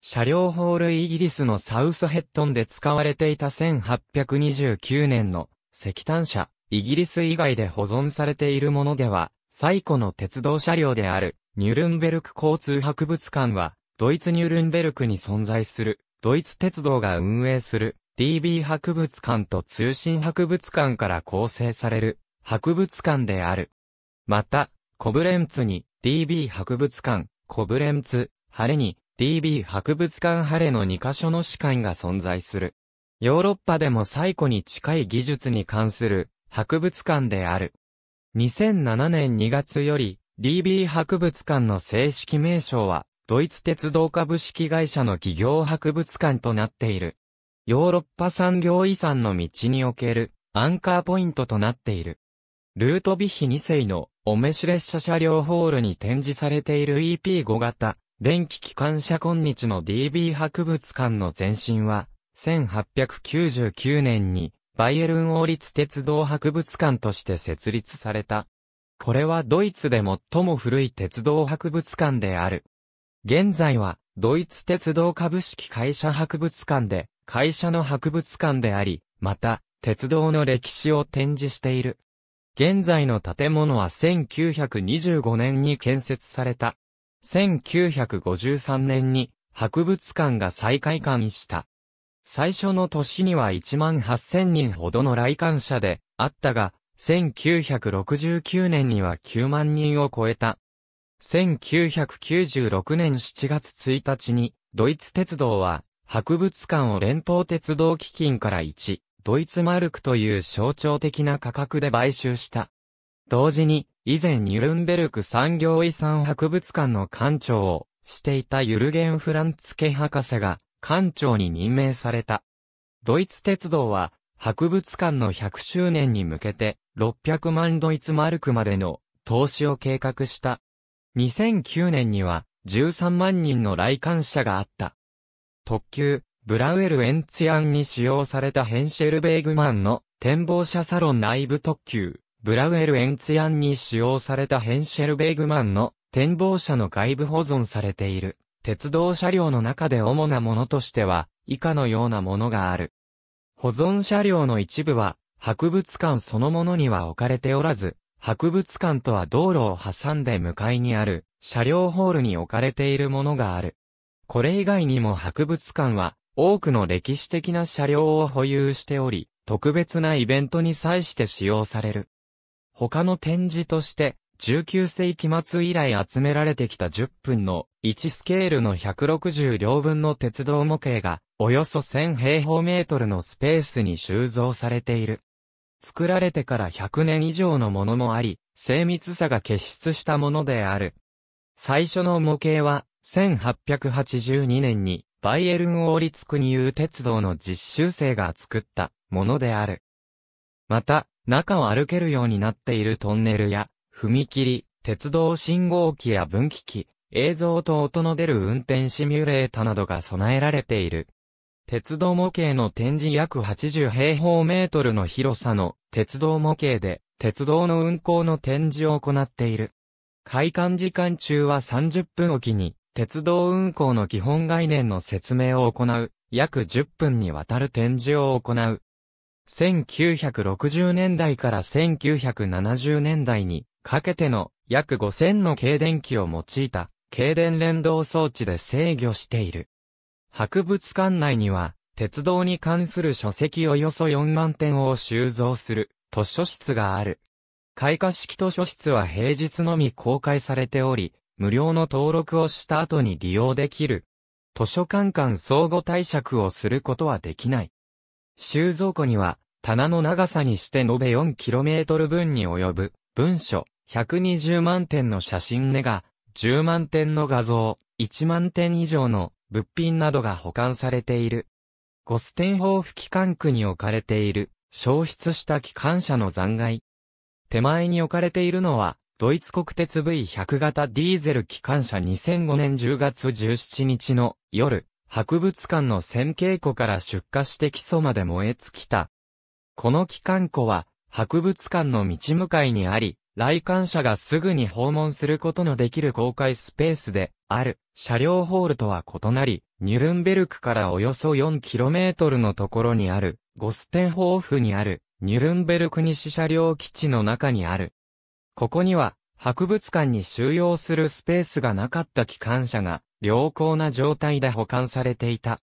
車両法類イギリスのサウスヘッドンで使われていた1829年の石炭車、イギリス以外で保存されているものでは、最古の鉄道車両である、ニュルンベルク交通博物館は、ドイツニュルンベルクに存在する、ドイツ鉄道が運営する、DB 博物館と通信博物館から構成される、博物館である。また、コブレンツに、DB 博物館、コブレンツ、晴れに、DB 博物館ハレの2カ所の士官が存在する。ヨーロッパでも最古に近い技術に関する博物館である。2007年2月より DB 博物館の正式名称はドイツ鉄道株式会社の企業博物館となっている。ヨーロッパ産業遺産の道におけるアンカーポイントとなっている。ルートビヒ2世のお召し列車車両ホールに展示されている EP5 型電気機関車今日の DB 博物館の前身は、1899年に、バイエルン王立鉄道博物館として設立された。これはドイツで最も古い鉄道博物館である。現在は、ドイツ鉄道株式会社博物館で、会社の博物館であり、また、鉄道の歴史を展示している。現在の建物は1925年に建設された1953年に博物館が再開館した。最初の年には1万8000人ほどの来館者であったが、1969年には9万人を超えた。1996年7月1日に、ドイツ鉄道は、博物館を連邦鉄道基金から1、ドイツマルクという象徴的な価格で買収した。同時に、以前ニュルンベルク産業遺産博物館の館長をしていたユルゲン・フランツケ博士が館長に任命された。ドイツ鉄道は博物館の100周年に向けて600万ドイツマルクまでの投資を計画した。2009年には13万人の来館者があった。特急、ブラウエル・エンツィアンに使用されたヘンシェルベーグマンの展望車サロン内部特急、ブラウエル・エンツヤンに使用されたヘンシェルベーグマンの展望車の外部保存されている鉄道車両の中で主なものとしては以下のようなものがある。保存車両の一部は博物館そのものには置かれておらず、博物館とは道路を挟んで向かいにある車両ホールに置かれているものがある。これ以外にも博物館は多くの歴史的な車両を保有しており、特別なイベントに際して使用される。他の展示として、19世紀末以来集められてきた10分の1スケールの160両分の鉄道模型が、およそ1000平方メートルのスペースに収蔵されている。作られてから100年以上のものもあり、精密さが結出したものである。最初の模型は、1882年に、バイエルン王立国有鉄道の実習生が作ったものである。また、中を歩けるようになっているトンネルや、踏切、鉄道信号機や分岐器、映像と音の出る運転シミュレータなどが備えられている。鉄道模型の展示約80平方メートルの広さの鉄道模型で鉄道の運行の展示を行っている。開館時間中は30分おきに鉄道運行の基本概念の説明を行う、約10分にわたる展示を行う。1960年代から1970年代にかけての約5000の軽電機を用いた軽電連動装置で制御している。博物館内には鉄道に関する書籍およそ4万点を収蔵する図書室がある。開花式図書室は平日のみ公開されており、無料の登録をした後に利用できる。図書館間相互対策をすることはできない。収蔵庫には、棚の長さにして延べ 4km 分に及ぶ、文書、120万点の写真ネガ、10万点の画像、1万点以上の物品などが保管されている。ゴステンホーフ機関区に置かれている、消失した機関車の残骸。手前に置かれているのは、ドイツ国鉄 V100 型ディーゼル機関車2005年10月17日の夜、博物館の線形庫から出火して基礎まで燃え尽きた。この機関庫は、博物館の道向かいにあり、来館者がすぐに訪問することのできる公開スペースである車両ホールとは異なり、ニュルンベルクからおよそ 4km のところにあるゴステンホーフにあるニュルンベルク西車両基地の中にある。ここには博物館に収容するスペースがなかった機関車が良好な状態で保管されていた。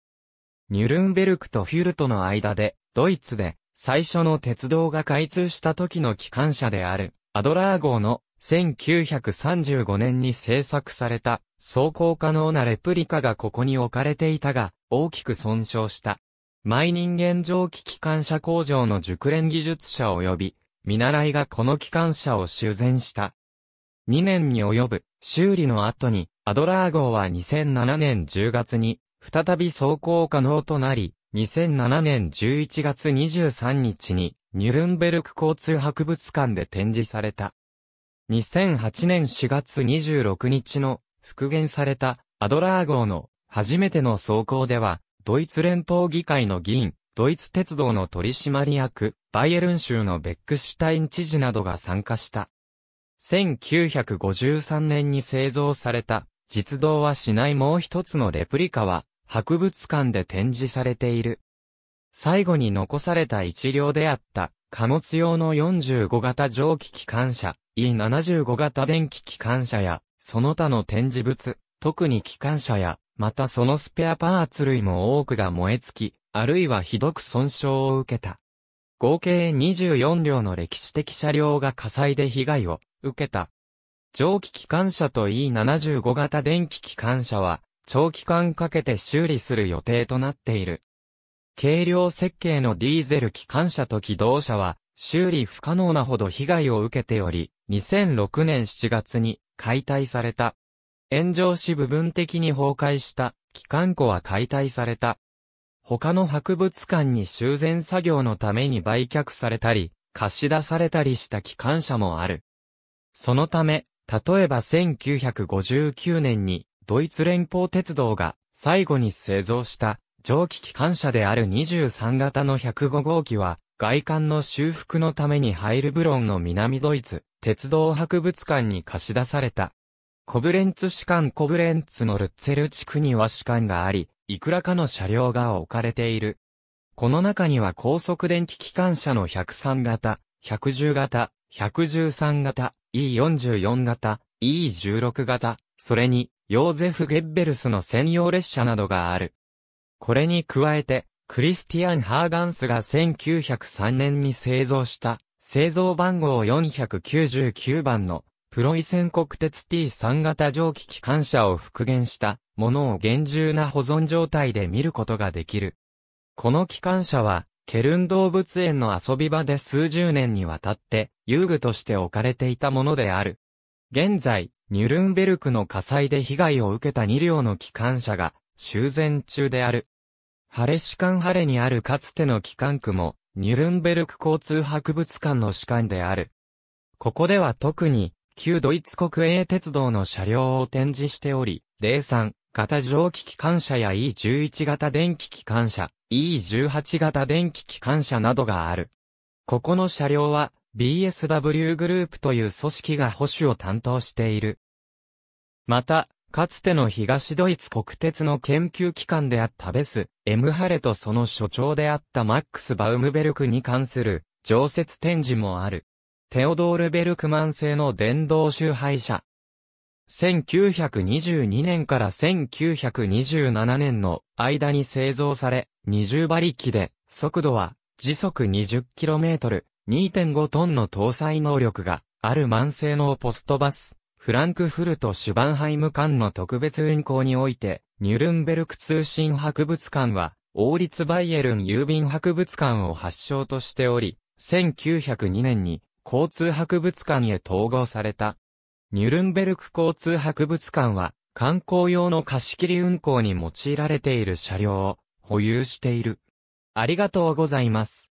ニュルンベルクとフュルトの間で、ドイツで最初の鉄道が開通した時の機関車である、アドラー号の1935年に製作された、走行可能なレプリカがここに置かれていたが、大きく損傷した。毎人間蒸気機関車工場の熟練技術者及び、見習いがこの機関車を修繕した。2年に及ぶ修理の後に、アドラー号は2007年10月に、再び走行可能となり、2007年11月23日に、ニュルンベルク交通博物館で展示された。2008年4月26日の復元されたアドラー号の初めての走行では、ドイツ連邦議会の議員、ドイツ鉄道の取締役、バイエルン州のベックシュタイン知事などが参加した。1953年に製造された実動はしないもう一つのレプリカは、博物館で展示されている。最後に残された一両であった、貨物用の45型蒸気機関車、E75 型電気機関車や、その他の展示物、特に機関車や、またそのスペアパーツ類も多くが燃え尽き、あるいはひどく損傷を受けた。合計24両の歴史的車両が火災で被害を受けた。蒸気機関車と E75 型電気機関車は、長期間かけて修理する予定となっている。軽量設計のディーゼル機関車と機動車は、修理不可能なほど被害を受けており、2006年7月に解体された。炎上し部分的に崩壊した機関庫は解体された。他の博物館に修繕作業のために売却されたり、貸し出されたりした機関車もある。そのため、例えば1959年にドイツ連邦鉄道が最後に製造した蒸気機関車である23型の105号機は外観の修復のためにハイルブロンの南ドイツ鉄道博物館に貸し出された。コブレンツ士官コブレンツのルッツェル地区には士官があり、いくらかの車両が置かれている。この中には高速電気機関車の103型、110型、113型、E44 型、E16 型、それに、ヨーゼフ・ゲッベルスの専用列車などがある。これに加えて、クリスティアン・ハーガンスが1903年に製造した、製造番号499番の、プロイセン国鉄 T3 型蒸気機関車を復元したものを厳重な保存状態で見ることができる。この機関車はケルン動物園の遊び場で数十年にわたって遊具として置かれていたものである。現在、ニュルンベルクの火災で被害を受けた2両の機関車が修繕中である。ハレシュカンハレにあるかつての機関区も、ニュルンベルク交通博物館の士官である。ここでは特に、旧ドイツ国営鉄道の車両を展示しており、03、型蒸気機関車や E11 型電気機関車、E18 型電気機関車などがある。ここの車両は BSW グループという組織が保守を担当している。また、かつての東ドイツ国鉄の研究機関であったベス、エムハレとその所長であったマックス・バウムベルクに関する常設展示もある。テオドール・ベルクマン製の電動周配車、1922年から1927年の間に製造され、20馬力で、速度は時速 20km、2.5トンの搭載能力がある慢性のポストバス、フランクフルト・シュバンハイム間の特別運行において、ニュルンベルク通信博物館は、王立バイエルン郵便博物館を発祥としており、1902年に交通博物館へ統合された。ニュルンベルク交通博物館は、観光用の貸し切り運行に用いられている車両を保有している。ありがとうございます。